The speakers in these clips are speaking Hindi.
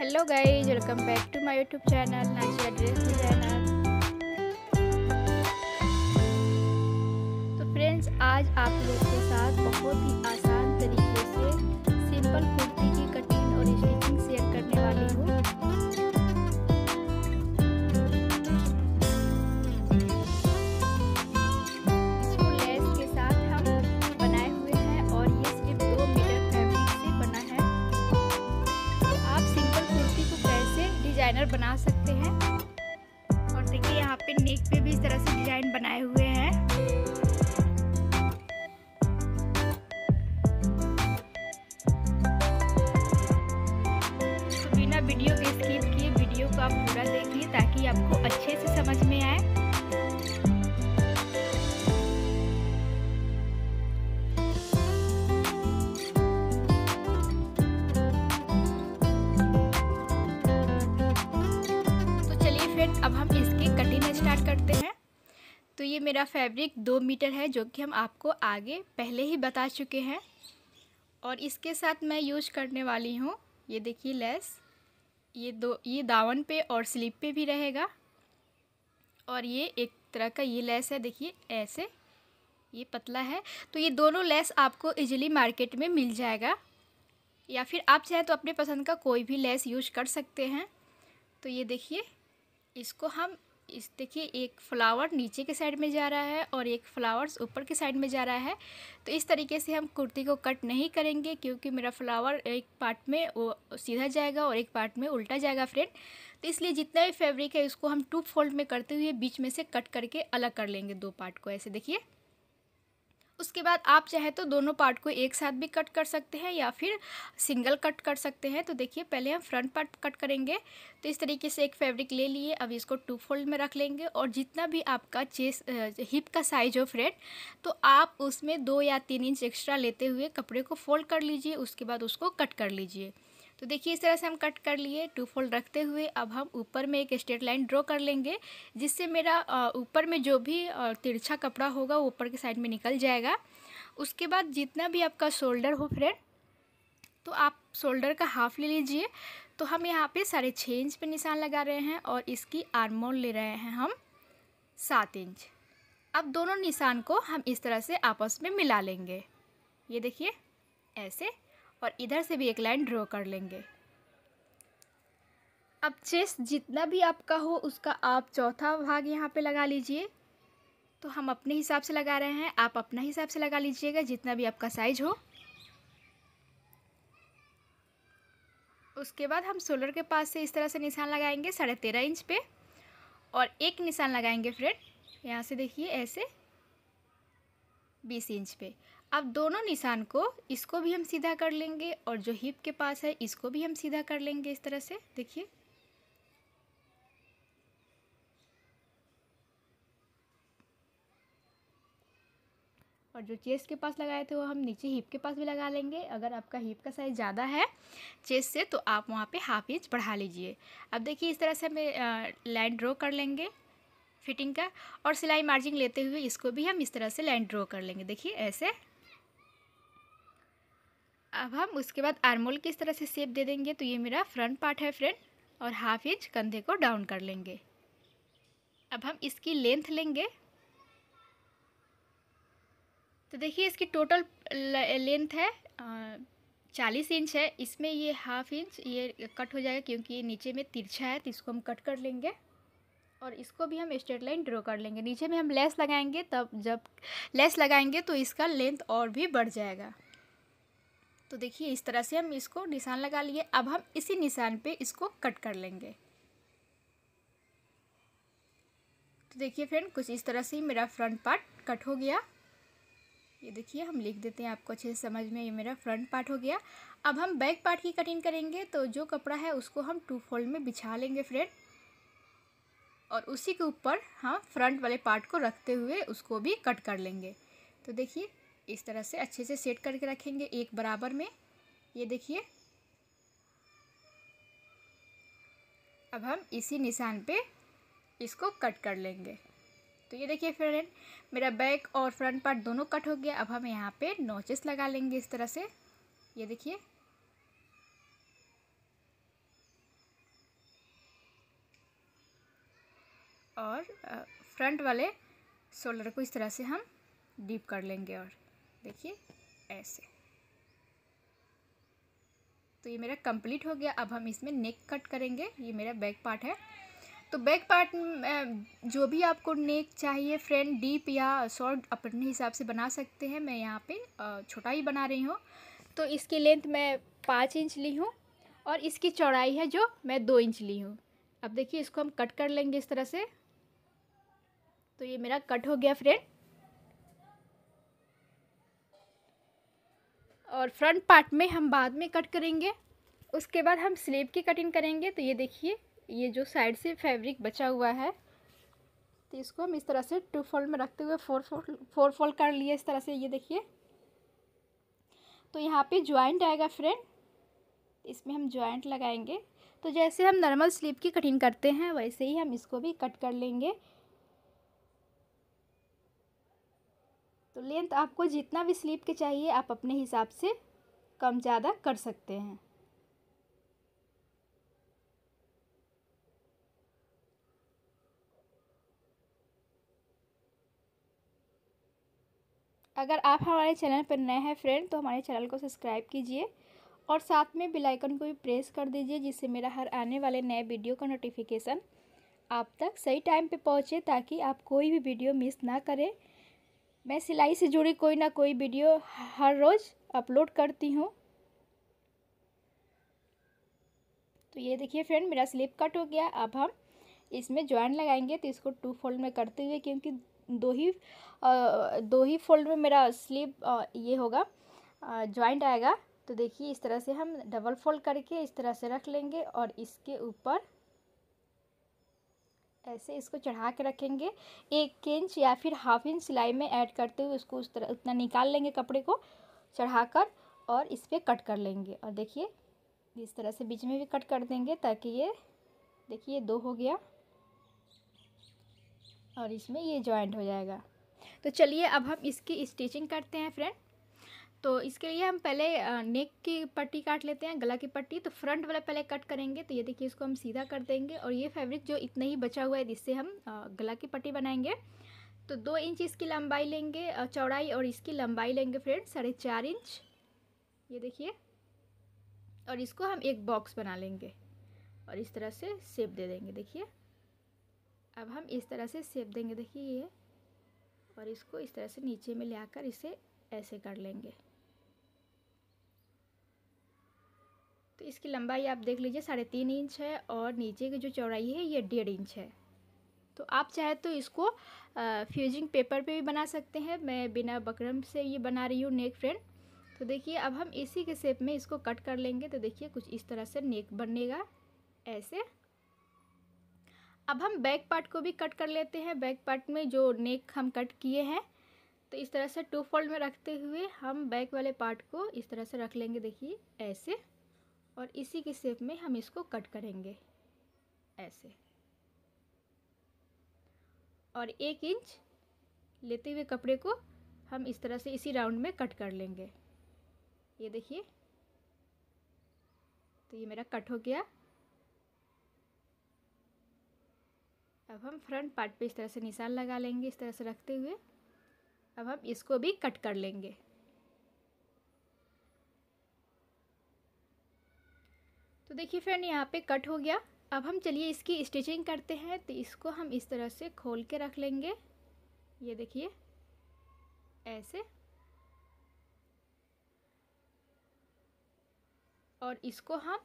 hello guys welcome back to my YouTube channel Nashia dress designer तो फ्रेंड्स आज आप लोग के साथ बहुत ही आसान तरीके से सिंपल कुर्ती की कटिंग और स्टिचिंग शेयर करने वाली हूँ डिज़ाइनर बना सकते हैं और देखिए यहाँ पे नेक पे भी इस तरह से डिज़ाइन बनाए हुए हैं तो बिना वीडियो के स्किप किए वीडियो को आप पूरा देखिए ताकि आपको अच्छे से समझ में आए ये मेरा फैब्रिक दो मीटर है जो कि हम आपको आगे पहले ही बता चुके हैं और इसके साथ मैं यूज़ करने वाली हूँ ये देखिए लेस ये दो ये दावन पे और स्लीप पे भी रहेगा और ये एक तरह का ये लेस है देखिए ऐसे ये पतला है तो ये दोनों लेस आपको इजीली मार्केट में मिल जाएगा या फिर आप चाहें तो अपने पसंद का कोई भी लेस यूज कर सकते हैं तो ये देखिए इसको हम इस देखिए एक फ्लावर नीचे के साइड में जा रहा है और एक फ्लावर्स ऊपर के साइड में जा रहा है तो इस तरीके से हम कुर्ती को कट नहीं करेंगे क्योंकि मेरा फ्लावर एक पार्ट में वो सीधा जाएगा और एक पार्ट में उल्टा जाएगा फ्रेंड तो इसलिए जितना भी फैब्रिक है उसको हम टू फोल्ड में करते हुए बीच में से कट करके अलग कर लेंगे दो पार्ट को ऐसे देखिए उसके बाद आप चाहे तो दोनों पार्ट को एक साथ भी कट कर सकते हैं या फिर सिंगल कट कर सकते हैं तो देखिए पहले हम फ्रंट पार्ट कट करेंगे तो इस तरीके से एक फैब्रिक ले लिए अभी इसको टू फोल्ड में रख लेंगे और जितना भी आपका चेस हिप का साइज हो फ्रेंड तो आप उसमें दो या तीन इंच एक्स्ट्रा लेते हुए कपड़े को फोल्ड कर लीजिए उसके बाद उसको कट कर लीजिए तो देखिए इस तरह से हम कट कर लिए टू फोल्ड रखते हुए अब हम ऊपर में एक स्ट्रेट लाइन ड्रॉ कर लेंगे जिससे मेरा ऊपर में जो भी तिरछा कपड़ा होगा वो ऊपर के साइड में निकल जाएगा उसके बाद जितना भी आपका शोल्डर हो फ्रेंड तो आप शोल्डर का हाफ ले लीजिए तो हम यहाँ पे साढ़े छः इंच पे निशान लगा रहे हैं और इसकी आर्मोल ले रहे हैं हम सात इंच अब दोनों निशान को हम इस तरह से आपस में मिला लेंगे ये देखिए ऐसे और इधर से भी एक लाइन ड्रॉ कर लेंगे अब चेस्ट जितना भी आपका हो उसका आप चौथा भाग यहाँ पे लगा लीजिए तो हम अपने हिसाब से लगा रहे हैं आप अपना हिसाब से लगा लीजिएगा जितना भी आपका साइज हो उसके बाद हम सोलर के पास से इस तरह से निशान लगाएंगे साढ़े तेरह इंच पे और एक निशान लगाएंगे फ्रेंड यहाँ से देखिए ऐसे बीस इंच पे अब दोनों निशान को इसको भी हम सीधा कर लेंगे और जो हिप के पास है इसको भी हम सीधा कर लेंगे इस तरह से देखिए और जो चेस्ट के पास लगाए थे वो हम नीचे हिप के पास भी लगा लेंगे अगर आपका हिप का साइज़ ज़्यादा है चेस्ट से तो आप वहाँ पे हाफ इंच बढ़ा लीजिए अब देखिए इस तरह से हमें लाइन ड्रॉ कर लेंगे फिटिंग का और सिलाई मार्जिन लेते हुए इसको भी हम इस तरह से लाइन ड्रॉ कर लेंगे देखिए ऐसे अब हम उसके बाद आर्मोल की इस तरह से सेप दे देंगे तो ये मेरा फ्रंट पार्ट है फ्रेंड और हाफ इंच कंधे को डाउन कर लेंगे अब हम इसकी लेंथ लेंगे तो देखिए इसकी टोटल लेंथ है चालीस इंच है इसमें ये हाफ इंच ये कट हो जाएगा क्योंकि ये नीचे में तिरछा है तो इसको हम कट कर लेंगे और इसको भी हम स्ट्रेट लाइन ड्रॉ कर लेंगे नीचे में हम लेस लगाएंगे तब जब लेस लगाएंगे तो इसका लेंथ और भी बढ़ जाएगा तो देखिए इस तरह से हम इसको निशान लगा लिए अब हम इसी निशान पे इसको कट कर लेंगे तो देखिए फ्रेंड कुछ इस तरह से ही मेरा फ्रंट पार्ट कट हो गया ये देखिए हम लिख देते हैं आपको अच्छे से समझ में ये मेरा फ्रंट पार्ट हो गया अब हम बैक पार्ट की कटिंग करेंगे तो जो कपड़ा है उसको हम टू फोल्ड में बिछा लेंगे फ्रेंड और उसी के ऊपर हम फ्रंट वाले पार्ट को रखते हुए उसको भी कट कर लेंगे तो देखिए इस तरह से अच्छे से सेट करके रखेंगे एक बराबर में ये देखिए अब हम इसी निशान पे इसको कट कर लेंगे तो ये देखिए फ्रेंड मेरा बैक और फ्रंट पार्ट दोनों कट हो गया अब हम यहाँ पे नोचेस लगा लेंगे इस तरह से ये देखिए और फ्रंट वाले शोल्डर को इस तरह से हम डीप कर लेंगे और देखिए ऐसे तो ये मेरा कंप्लीट हो गया अब हम इसमें नेक कट करेंगे ये मेरा बैक पार्ट है तो बैक पार्ट जो भी आपको नेक चाहिए फ्रेंड डीप या शॉर्ट अपने हिसाब से बना सकते हैं मैं यहाँ पे छोटा ही बना रही हूँ तो इसकी लेंथ मैं पाँच इंच ली हूँ और इसकी चौड़ाई है जो मैं दो इंच ली हूँ अब देखिए इसको हम कट कर लेंगे इस तरह से तो ये मेरा कट हो गया फ्रेंड और फ्रंट पार्ट में हम बाद में कट करेंगे उसके बाद हम स्लीव की कटिंग करेंगे तो ये देखिए ये जो साइड से फैब्रिक बचा हुआ है तो इसको हम इस तरह से टू फोल्ड में रखते हुए फोर फोल्ड फोर फोल्ड कर लिए इस तरह से ये देखिए तो यहाँ पे ज्वाइंट आएगा फ्रेंड इसमें हम ज्वाइंट लगाएंगे तो जैसे हम नॉर्मल स्लीव की कटिंग करते हैं वैसे ही हम इसको भी कट कर लेंगे तो लेंथ आपको जितना भी स्लीप के चाहिए आप अपने हिसाब से कम ज़्यादा कर सकते हैं अगर आप हमारे चैनल पर नए हैं फ्रेंड तो हमारे चैनल को सब्सक्राइब कीजिए और साथ में बेल आइकन को भी प्रेस कर दीजिए जिससे मेरा हर आने वाले नए वीडियो का नोटिफिकेशन आप तक सही टाइम पे पहुँचे ताकि आप कोई भी वीडियो मिस ना करें मैं सिलाई से जुड़ी कोई ना कोई वीडियो हर रोज़ अपलोड करती हूँ तो ये देखिए फ्रेंड मेरा स्लीप कट हो गया अब हम इसमें ज्वाइन लगाएंगे तो इसको टू फोल्ड में करते हुए क्योंकि दो ही दो ही फोल्ड में मेरा स्लीप ये होगा ज्वाइंट आएगा तो देखिए इस तरह से हम डबल फोल्ड करके इस तरह से रख लेंगे और इसके ऊपर ऐसे इसको चढ़ा के रखेंगे एक इंच या फिर हाफ इंच सिलाई में ऐड करते हुए उसको उस तरह उतना निकाल लेंगे कपड़े को चढ़ा कर और इस पर कट कर लेंगे और देखिए इस तरह से बीच में भी कट कर देंगे ताकि ये देखिए दो हो गया और इसमें ये जॉइंट हो जाएगा तो चलिए अब हम इसकी स्टिचिंग करते हैं फ्रेंड तो इसके लिए हम पहले नेक की पट्टी काट लेते हैं गला की पट्टी तो फ्रंट वाला पहले कट करेंगे तो ये देखिए इसको हम सीधा कर देंगे और ये फैब्रिक जो इतना ही बचा हुआ है जिससे हम गला की पट्टी बनाएंगे तो दो इंच इसकी लंबाई लेंगे चौड़ाई और इसकी लंबाई लेंगे फ्रेंड साढ़े चार इंच ये देखिए और इसको हम एक बॉक्स बना लेंगे और इस तरह से सेप दे देंगे देखिए अब हम इस तरह से सेप देंगे देखिए ये और इसको इस तरह से नीचे में ले आकर इसे ऐसे कर लेंगे तो इसकी लंबाई आप देख लीजिए साढ़े तीन इंच है और नीचे की जो चौड़ाई है ये डेढ़ इंच है तो आप चाहे तो इसको फ्यूजिंग पेपर पे भी बना सकते हैं मैं बिना बकरम से ये बना रही हूँ नेक फ्रेंड तो देखिए अब हम इसी के शेप में इसको कट कर लेंगे तो देखिए कुछ इस तरह से नेक बनेगा ऐसे अब हम बैक पार्ट को भी कट कर लेते हैं बैक पार्ट में जो नेक हम कट किए हैं तो इस तरह से टू फोल्ड में रखते हुए हम बैक वाले पार्ट को इस तरह से रख लेंगे देखिए ऐसे और इसी के शेप में हम इसको कट करेंगे ऐसे और एक इंच लेते हुए कपड़े को हम इस तरह से इसी राउंड में कट कर लेंगे ये देखिए तो ये मेरा कट हो गया अब हम फ्रंट पार्ट पे इस तरह से निशान लगा लेंगे इस तरह से रखते हुए अब हम इसको भी कट कर लेंगे तो देखिए फ्रेंड यहाँ पे कट हो गया अब हम चलिए इसकी स्टिचिंग करते हैं तो इसको हम इस तरह से खोल के रख लेंगे ये देखिए ऐसे और इसको हम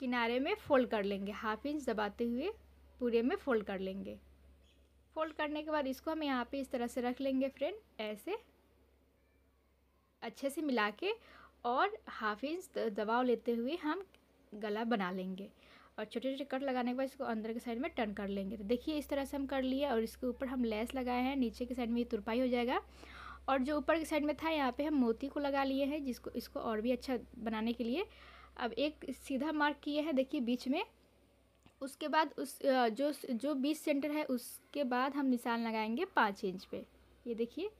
किनारे में फोल्ड कर लेंगे हाफ इंच दबाते हुए पूरे में फोल्ड कर लेंगे फोल्ड करने के बाद इसको हम यहाँ पे इस तरह से रख लेंगे फ्रेंड ऐसे अच्छे से मिला के और हाफ इंच दबाव लेते हुए हम गला बना लेंगे और छोटे छोटे कट लगाने के बाद इसको अंदर के साइड में टर्न कर लेंगे तो देखिए इस तरह से हम कर लिए और इसके ऊपर हम लेस लगाए हैं नीचे के साइड में ये तुरपाई हो जाएगा और जो ऊपर के साइड में था यहाँ पे हम मोती को लगा लिए हैं जिसको इसको और भी अच्छा बनाने के लिए अब एक सीधा मार्क किए हैं देखिए बीच में उसके बाद उस जो जो बीस सेंटर है उसके बाद हम निशान लगाएंगे पाँच इंच पर ये देखिए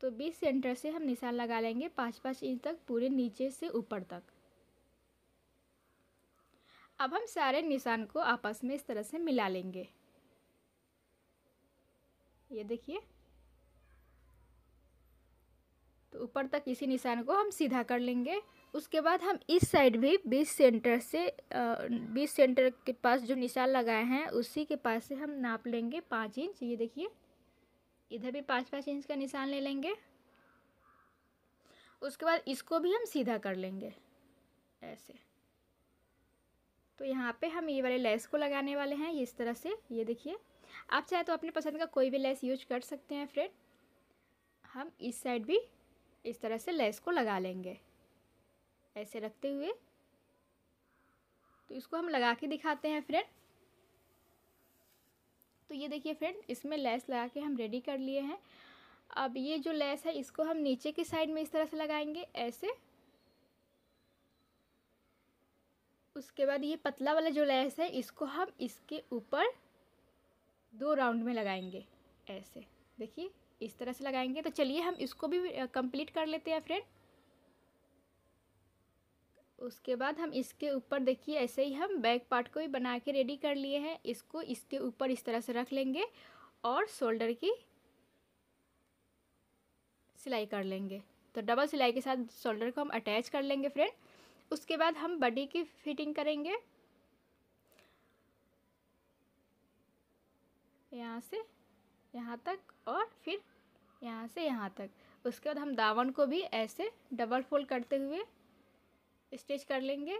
तो बीस सेंटर से हम निशान लगा लेंगे पाँच पाँच इंच तक पूरे नीचे से ऊपर तक अब हम सारे निशान को आपस में इस तरह से मिला लेंगे ये देखिए तो ऊपर तक इसी निशान को हम सीधा कर लेंगे उसके बाद हम इस साइड भी बीस सेंटर से बीस सेंटर के पास जो निशान लगाए हैं उसी के पास से हम नाप लेंगे पाँच इंच ये देखिए इधर भी पाँच पाँच इंच का निशान ले लेंगे उसके बाद इसको भी हम सीधा कर लेंगे ऐसे तो यहाँ पे हम ये वाले लेस को लगाने वाले हैं इस तरह से ये देखिए आप चाहे तो अपने पसंद का कोई भी लेस यूज कर सकते हैं फ्रेंड हम इस साइड भी इस तरह से लेस को लगा लेंगे ऐसे रखते हुए तो इसको हम लगा के दिखाते हैं फ्रेंड तो ये देखिए फ्रेंड इसमें लेस लगा के हम रेडी कर लिए हैं अब ये जो लेस है इसको हम नीचे की साइड में इस तरह से लगाएंगे ऐसे उसके बाद ये पतला वाला जो लैस है इसको हम इसके ऊपर दो राउंड में लगाएंगे ऐसे देखिए इस तरह से लगाएंगे तो चलिए हम इसको भी कंप्लीट कर लेते हैं फ्रेंड उसके बाद हम इसके ऊपर देखिए ऐसे ही हम बैक पार्ट को भी बना के रेडी कर लिए हैं इसको इसके ऊपर इस तरह से रख लेंगे और शोल्डर की सिलाई कर लेंगे तो डबल सिलाई के साथ शोल्डर को हम अटैच कर लेंगे फ्रेंड उसके बाद हम बडी की फिटिंग करेंगे यहाँ से यहाँ तक और फिर यहाँ से यहाँ तक उसके बाद हम दावन को भी ऐसे डबल फोल्ड करते हुए स्टिच कर लेंगे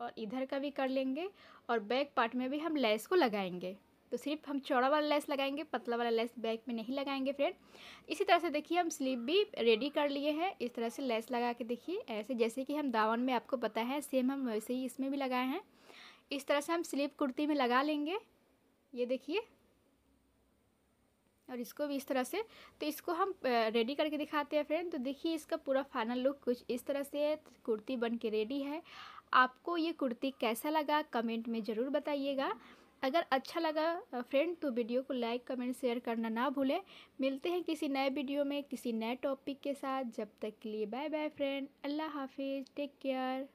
और इधर का भी कर लेंगे और बैक पार्ट में भी हम लेस को लगाएंगे तो सिर्फ हम चौड़ा वाला लेस लगाएंगे पतला वाला लेस बैक में नहीं लगाएंगे फ्रेंड इसी तरह से देखिए हम स्लीव भी रेडी कर लिए हैं इस तरह से लेस लगा के देखिए ऐसे जैसे कि हम दावन में आपको पता है सेम हम वैसे ही इसमें भी लगाए हैं इस तरह से हम स्लीव कुर्ती में लगा लेंगे ये देखिए और इसको भी इस तरह से तो इसको हम रेडी करके दिखाते हैं फ्रेंड तो देखिए इसका पूरा फाइनल लुक कुछ इस तरह से है कुर्ती बन के रेडी है आपको ये कुर्ती कैसा लगा कमेंट में ज़रूर बताइएगा अगर अच्छा लगा फ्रेंड तो वीडियो को लाइक कमेंट शेयर करना ना भूलें मिलते हैं किसी नए वीडियो में किसी नए टॉपिक के साथ जब तक के लिए बाय बाय फ्रेंड अल्लाह हाफिज़ टेक केयर